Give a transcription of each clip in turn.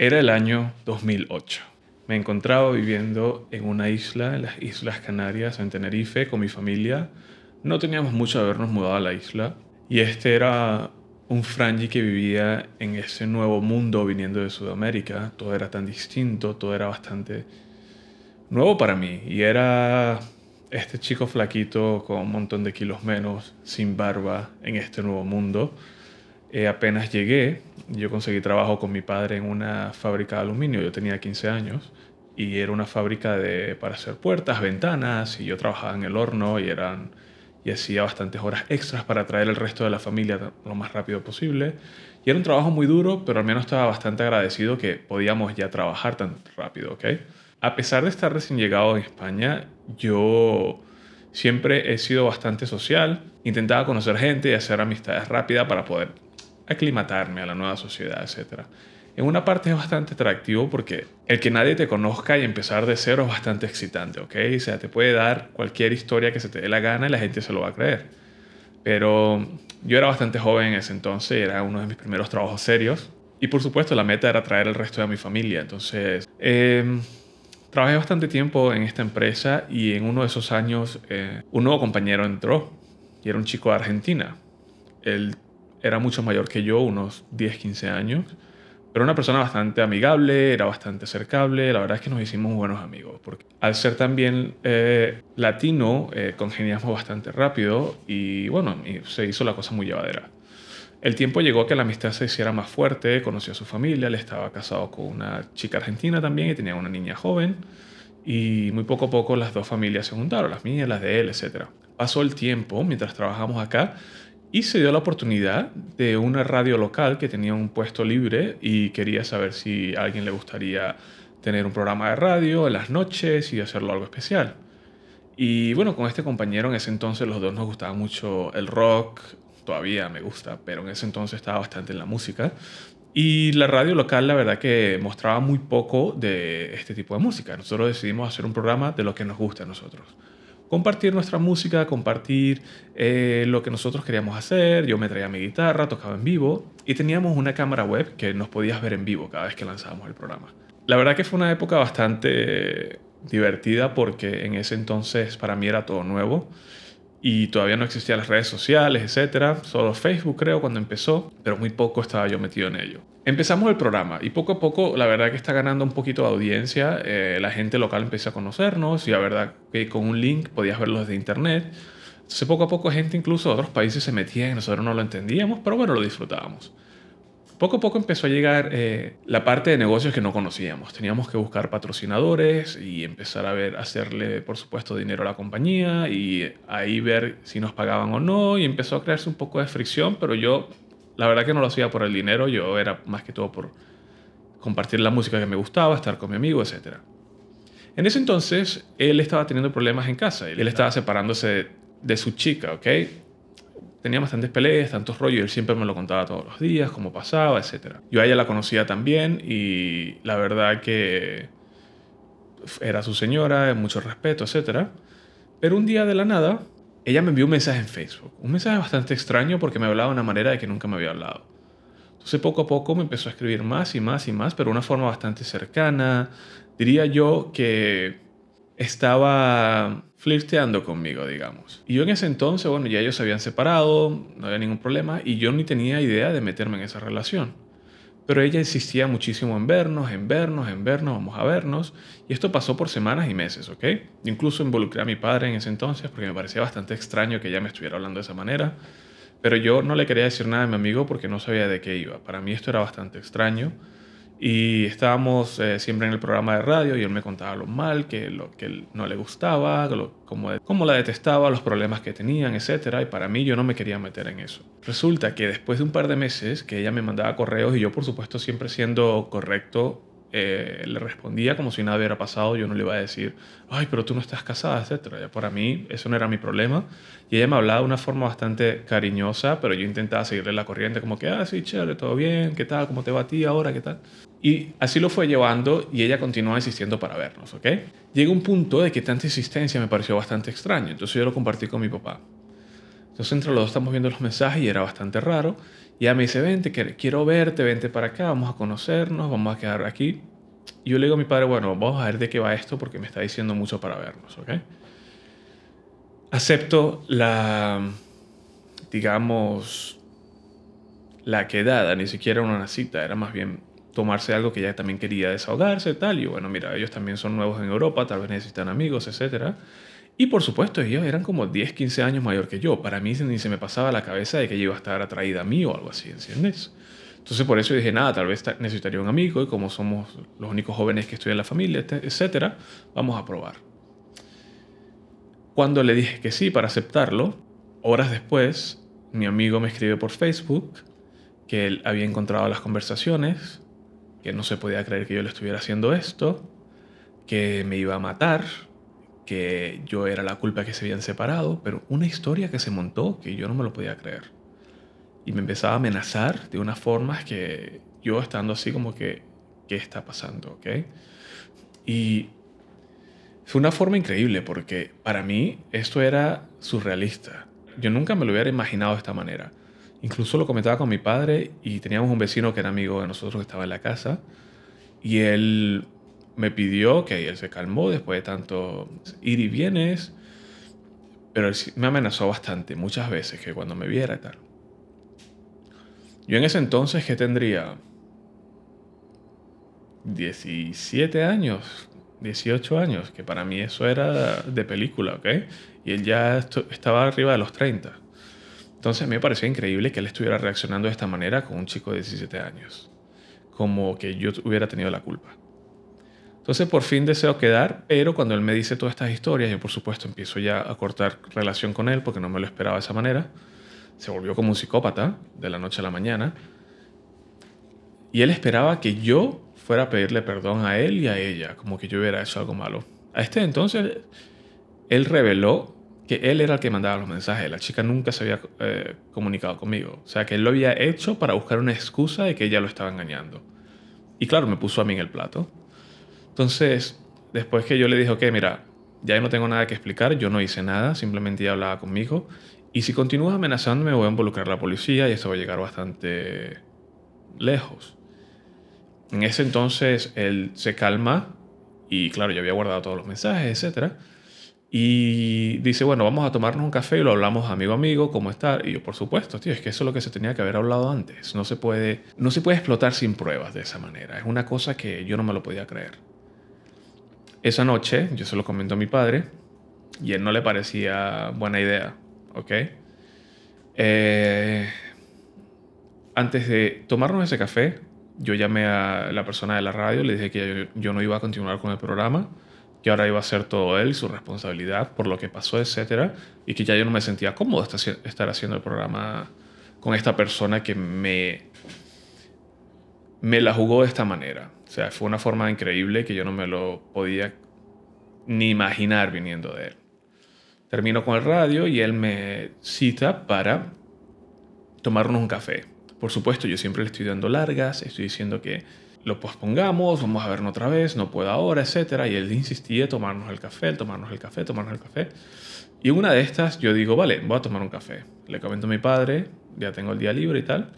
Era el año 2008. Me encontraba viviendo en una isla, en las Islas Canarias, en Tenerife, con mi familia. No teníamos mucho de habernos mudado a la isla. Y este era un Franji que vivía en ese nuevo mundo viniendo de Sudamérica. Todo era tan distinto, todo era bastante nuevo para mí. Y era este chico flaquito con un montón de kilos menos, sin barba, en este nuevo mundo. Eh, apenas llegué, yo conseguí trabajo con mi padre en una fábrica de aluminio, yo tenía 15 años, y era una fábrica de, para hacer puertas, ventanas, y yo trabajaba en el horno y, eran, y hacía bastantes horas extras para traer el resto de la familia lo más rápido posible. Y era un trabajo muy duro, pero al menos estaba bastante agradecido que podíamos ya trabajar tan rápido, ¿ok? A pesar de estar recién llegado en España, yo siempre he sido bastante social, intentaba conocer gente y hacer amistades rápidas para poder aclimatarme a la nueva sociedad, etc. En una parte es bastante atractivo porque el que nadie te conozca y empezar de cero es bastante excitante, ¿ok? O sea, te puede dar cualquier historia que se te dé la gana y la gente se lo va a creer. Pero yo era bastante joven en ese entonces, era uno de mis primeros trabajos serios. Y por supuesto la meta era traer el resto de mi familia. Entonces, em, trabajé bastante tiempo en esta empresa y en uno de esos años eh, un nuevo compañero entró y era un chico de Argentina. Él era mucho mayor que yo, unos 10, 15 años. Pero una persona bastante amigable, era bastante acercable, la verdad es que nos hicimos buenos amigos, porque al ser también eh, latino, eh, congeniamos bastante rápido y bueno, se hizo la cosa muy llevadera. El tiempo llegó a que la amistad se hiciera más fuerte, conoció a su familia, él estaba casado con una chica argentina también y tenía una niña joven. Y muy poco a poco las dos familias se juntaron, las mías, las de él, etc. Pasó el tiempo mientras trabajamos acá y se dio la oportunidad de una radio local que tenía un puesto libre y quería saber si a alguien le gustaría tener un programa de radio en las noches y hacerlo algo especial. Y bueno, con este compañero en ese entonces los dos nos gustaba mucho el rock, todavía me gusta, pero en ese entonces estaba bastante en la música. Y la radio local, la verdad que mostraba muy poco de este tipo de música. Nosotros decidimos hacer un programa de lo que nos gusta a nosotros compartir nuestra música, compartir eh, lo que nosotros queríamos hacer. Yo me traía mi guitarra, tocaba en vivo y teníamos una cámara web que nos podías ver en vivo cada vez que lanzábamos el programa. La verdad que fue una época bastante divertida porque en ese entonces para mí era todo nuevo y todavía no existían las redes sociales, etcétera, solo Facebook creo cuando empezó, pero muy poco estaba yo metido en ello. Empezamos el programa y poco a poco la verdad que está ganando un poquito de audiencia, eh, la gente local empieza a conocernos y la verdad que con un link podías verlo desde internet. Entonces poco a poco gente incluso de otros países se metía y nosotros no lo entendíamos, pero bueno, lo disfrutábamos. Poco a poco empezó a llegar eh, la parte de negocios que no conocíamos. Teníamos que buscar patrocinadores y empezar a ver, hacerle por supuesto dinero a la compañía y ahí ver si nos pagaban o no y empezó a crearse un poco de fricción, pero yo la verdad que no lo hacía por el dinero, yo era más que todo por compartir la música que me gustaba, estar con mi amigo, etc. En ese entonces, él estaba teniendo problemas en casa, él estaba separándose de su chica, ¿ok? Tenía bastantes peleas, tantos rollos, él siempre me lo contaba todos los días, cómo pasaba, etc. Yo a ella la conocía también y la verdad que era su señora, mucho respeto, etc. Pero un día de la nada, ella me envió un mensaje en Facebook. Un mensaje bastante extraño porque me hablaba de una manera de que nunca me había hablado. Entonces poco a poco me empezó a escribir más y más y más, pero de una forma bastante cercana. Diría yo que estaba flirteando conmigo, digamos. Y yo en ese entonces, bueno, ya ellos se habían separado, no había ningún problema, y yo ni tenía idea de meterme en esa relación. Pero ella insistía muchísimo en vernos, en vernos, en vernos, vamos a vernos. Y esto pasó por semanas y meses, ¿ok? incluso involucré a mi padre en ese entonces porque me parecía bastante extraño que ella me estuviera hablando de esa manera. Pero yo no le quería decir nada a mi amigo porque no sabía de qué iba. Para mí esto era bastante extraño. Y estábamos eh, siempre en el programa de radio y él me contaba lo mal, que lo que no le gustaba, como cómo, la detestaba, los problemas que tenían, etc. Y para mí yo no me quería meter en eso. Resulta que después de un par de meses que ella me mandaba correos y yo por supuesto siempre siendo correcto, eh, le respondía como si nada hubiera pasado, yo no le iba a decir, ay, pero tú no estás casada, etc. Para mí eso no era mi problema. Y ella me hablaba de una forma bastante cariñosa, pero yo intentaba seguirle la corriente como que, ah, sí, chévere, todo bien, ¿qué tal? ¿Cómo te va a ti ahora? ¿Qué tal? Y así lo fue llevando y ella continuó insistiendo para vernos, ¿ok? Llega un punto de que tanta insistencia me pareció bastante extraño, entonces yo lo compartí con mi papá. Entonces entre los dos estamos viendo los mensajes y era bastante raro. Y ella me dice, vente, quiero verte, vente para acá, vamos a conocernos, vamos a quedar aquí. Y yo le digo a mi padre, bueno, vamos a ver de qué va esto porque me está diciendo mucho para vernos, ¿ok? Acepto la, digamos, la quedada, ni siquiera una cita, era más bien tomarse algo que ella también quería desahogarse, tal. Y bueno, mira, ellos también son nuevos en Europa, tal vez necesitan amigos, etc. Y por supuesto, ellos eran como 10, 15 años mayor que yo. Para mí ni se me pasaba la cabeza de que ella iba a estar atraída a mí o algo así, ¿entiendes? Entonces por eso dije, nada, tal vez necesitaría un amigo y como somos los únicos jóvenes que estudian en la familia, este, etc., vamos a probar. Cuando le dije que sí para aceptarlo, horas después, mi amigo me escribe por Facebook que él había encontrado las conversaciones que no se podía creer que yo le estuviera haciendo esto, que me iba a matar, que yo era la culpa que se habían separado, pero una historia que se montó que yo no me lo podía creer. Y me empezaba a amenazar de unas formas que yo estando así como que, ¿qué está pasando? ¿Ok? Y fue una forma increíble porque para mí esto era surrealista. Yo nunca me lo hubiera imaginado de esta manera. Incluso lo comentaba con mi padre y teníamos un vecino que era amigo de nosotros que estaba en la casa y él me pidió que él se calmó después de tanto ir y vienes, pero me amenazó bastante, muchas veces, que cuando me viera y tal. Yo en ese entonces, que tendría? 17 años, 18 años, que para mí eso era de película, ¿ok? Y él ya estaba arriba de los 30. Entonces a mí me pareció increíble que él estuviera reaccionando de esta manera con un chico de 17 años, como que yo hubiera tenido la culpa. Entonces por fin deseo quedar, pero cuando él me dice todas estas historias, yo por supuesto empiezo ya a cortar relación con él porque no me lo esperaba de esa manera. Se volvió como un psicópata de la noche a la mañana. Y él esperaba que yo fuera a pedirle perdón a él y a ella, como que yo hubiera hecho algo malo. A este entonces, él reveló que él era el que mandaba los mensajes. La chica nunca se había eh, comunicado conmigo. O sea, que él lo había hecho para buscar una excusa de que ella lo estaba engañando. Y claro, me puso a mí en el plato. Entonces, después que yo le dije, ok, mira, ya no tengo nada que explicar, yo no hice nada, simplemente ella hablaba conmigo. Y si continúas amenazándome, voy a involucrar a la policía y eso va a llegar bastante lejos. En ese entonces, él se calma y claro, yo había guardado todos los mensajes, etcétera. Y dice, bueno, vamos a tomarnos un café y lo hablamos amigo amigo, ¿cómo está? Y yo, por supuesto, tío, es que eso es lo que se tenía que haber hablado antes. No se puede, no se puede explotar sin pruebas de esa manera. Es una cosa que yo no me lo podía creer. Esa noche, yo se lo comento a mi padre y él no le parecía buena idea, ¿ok? Eh, antes de tomarnos ese café, yo llamé a la persona de la radio, le dije que yo no iba a continuar con el programa ahora iba a ser todo él su responsabilidad por lo que pasó, etcétera, y que ya yo no me sentía cómodo estar haciendo el programa con esta persona que me me la jugó de esta manera. O sea, fue una forma increíble que yo no me lo podía ni imaginar viniendo de él. Termino con el radio y él me cita para tomarnos un café. Por supuesto, yo siempre le estoy dando largas, estoy diciendo que lo pospongamos, vamos a vernos otra vez, no puedo ahora, etcétera, Y él insistía tomarnos el café, tomarnos el café, tomarnos el café. Y una de estas yo digo, vale, voy a tomar un café. Le comento a mi padre, ya tengo el día libre y tal.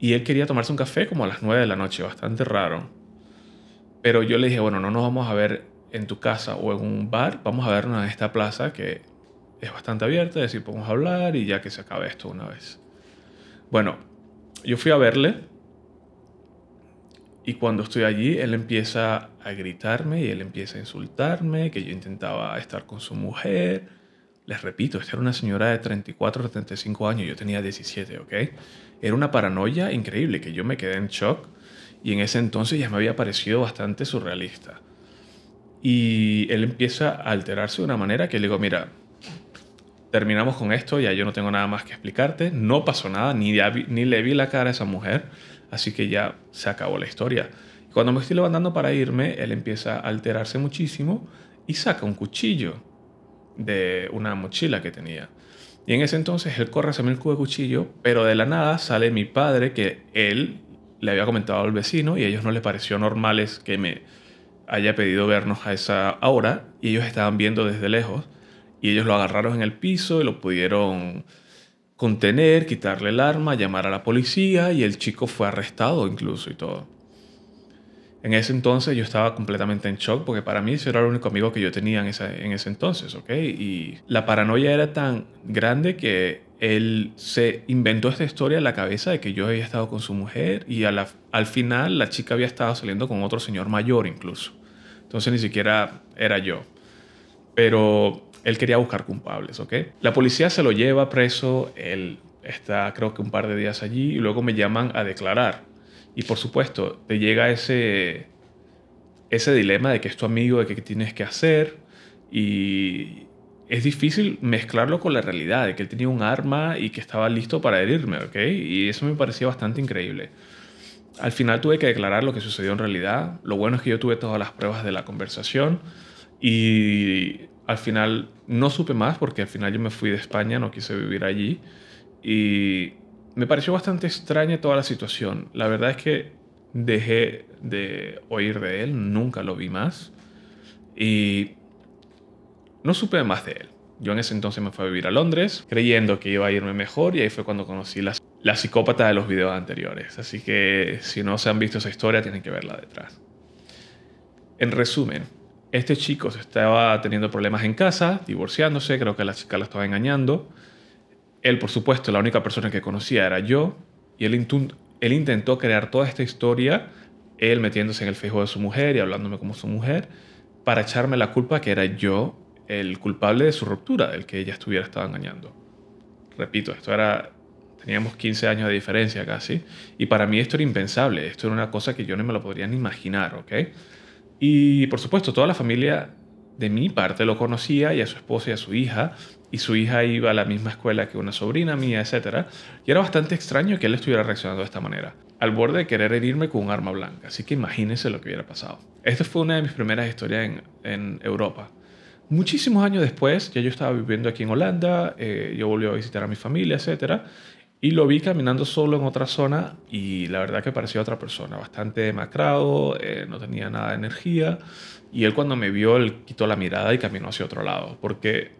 Y él quería tomarse un café como a las 9 de la noche, bastante raro. Pero yo le dije, bueno, no nos vamos a ver en tu casa o en un bar, vamos a vernos en esta plaza que es bastante abierta, es decir, podemos hablar y ya que se acabe esto una vez. Bueno, yo fui a verle y cuando estoy allí, él empieza a gritarme y él empieza a insultarme, que yo intentaba estar con su mujer. Les repito, esta era una señora de 34 35 años, yo tenía 17, ¿ok? Era una paranoia increíble que yo me quedé en shock y en ese entonces ya me había parecido bastante surrealista. Y él empieza a alterarse de una manera que le digo, mira, terminamos con esto, ya yo no tengo nada más que explicarte, no pasó nada, ni, ni le vi la cara a esa mujer, así que ya se acabó la historia. Cuando me estoy levantando para irme, él empieza a alterarse muchísimo y saca un cuchillo de una mochila que tenía. Y en ese entonces él corre hacia mí el cubo de cuchillo, pero de la nada sale mi padre que él le había comentado al vecino y a ellos no les pareció normales que me haya pedido vernos a esa hora y ellos estaban viendo desde lejos y ellos lo agarraron en el piso y lo pudieron contener, quitarle el arma, llamar a la policía y el chico fue arrestado incluso y todo. En ese entonces yo estaba completamente en shock porque para mí ese era el único amigo que yo tenía en, esa, en ese entonces, ¿ok? Y la paranoia era tan grande que él se inventó esta historia en la cabeza de que yo había estado con su mujer y al final la chica había estado saliendo con otro señor mayor incluso. Entonces ni siquiera era yo. Pero él quería buscar culpables, ¿ok? La policía se lo lleva preso, él está creo que un par de días allí y luego me llaman a declarar. Y por supuesto, te llega ese, ese dilema de que es tu amigo, de que tienes que hacer y es difícil mezclarlo con la realidad, de que él tenía un arma y que estaba listo para herirme, ¿ok? Y eso me parecía bastante increíble. Al final tuve que declarar lo que sucedió en realidad. Lo bueno es que yo tuve todas las pruebas de la conversación y al final no supe más porque al final yo me fui de España, no quise vivir allí. Y me pareció bastante extraña toda la situación. La verdad es que dejé de oír de él, nunca lo vi más. Y no supe más de él. Yo en ese entonces me fui a vivir a Londres creyendo que iba a irme mejor y ahí fue cuando conocí la, la psicópata de los videos anteriores. Así que si no se han visto esa historia tienen que verla detrás. En resumen, este chico se estaba teniendo problemas en casa, divorciándose, creo que la chica la estaba engañando. Él, por supuesto, la única persona que conocía era yo, y él, intentó crear toda esta historia, él metiéndose en el fejo de su mujer y hablándome como su mujer, para echarme la culpa que era yo el culpable de su ruptura, el que ella estuviera estaba engañando. Repito, esto era teníamos 15 años de diferencia casi, y para mí esto era impensable, esto era una cosa que yo no me lo podría ni imaginar, ¿ok? Y por supuesto, toda la familia de mi parte lo conocía y a su esposa y a su hija, y su hija iba a la misma escuela que una sobrina mía, etc. Y era bastante extraño que él estuviera reaccionando de esta manera, al borde de querer herirme con un arma blanca, así que imagínense lo que hubiera pasado. Esta fue una de mis primeras historias en, Europa. Muchísimos años después, ya yo estaba viviendo aquí en Holanda, eh, yo volví a visitar a mi familia, etc. Y lo vi caminando solo en otra zona y la verdad que parecía otra persona, bastante demacrado, eh, no tenía nada de energía. Y él cuando me vio, él quitó la mirada y caminó hacia otro lado. Porque,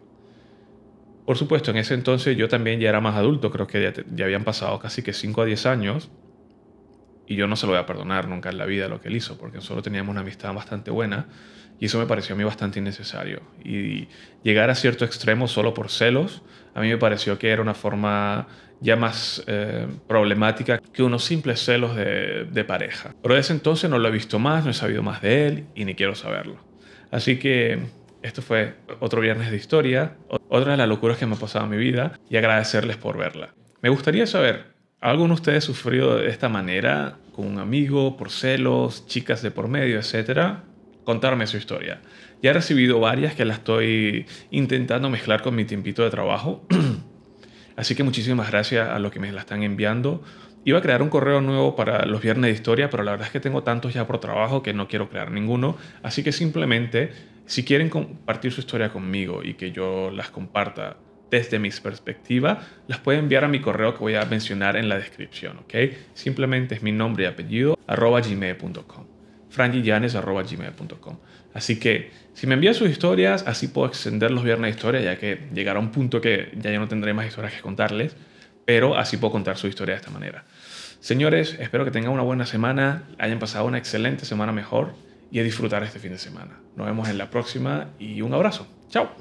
por supuesto, en ese entonces yo también ya era más adulto, creo que ya, habían pasado casi que 5 a 10 años. Y yo no se lo voy a perdonar nunca en la vida lo que él hizo, porque solo teníamos una amistad bastante buena. Y eso me pareció a mí bastante innecesario. Y llegar a cierto extremo solo por celos, a mí me pareció que era una forma ya más eh, problemática que unos simples celos de, pareja. Pero desde entonces no lo he visto más, no he sabido más de él y ni quiero saberlo. Así que esto fue otro viernes de historia, otra de las locuras que me ha pasado en mi vida y agradecerles por verla. Me gustaría saber, ¿alguno de ustedes sufrió de esta manera con un amigo, por celos, chicas de por medio, etcétera? contarme su historia. Ya he recibido varias que las estoy intentando mezclar con mi tiempito de trabajo. Así que muchísimas gracias a los que me la están enviando. Iba a crear un correo nuevo para los viernes de historia, pero la verdad es que tengo tantos ya por trabajo que no quiero crear ninguno. Así que simplemente, si quieren compartir su historia conmigo y que yo las comparta desde mi perspectiva, las pueden enviar a mi correo que voy a mencionar en la descripción, ¿ok? Simplemente es mi nombre y apellido, arroba gmail.com gmail.com Así que si me envían sus historias, así puedo extender los viernes de historia, ya que llegará un punto que ya yo no tendré más historias que contarles, pero así puedo contar su historia de esta manera. Señores, espero que tengan una buena semana, hayan pasado una excelente semana mejor y a disfrutar este fin de semana. Nos vemos en la próxima y un abrazo. Chao.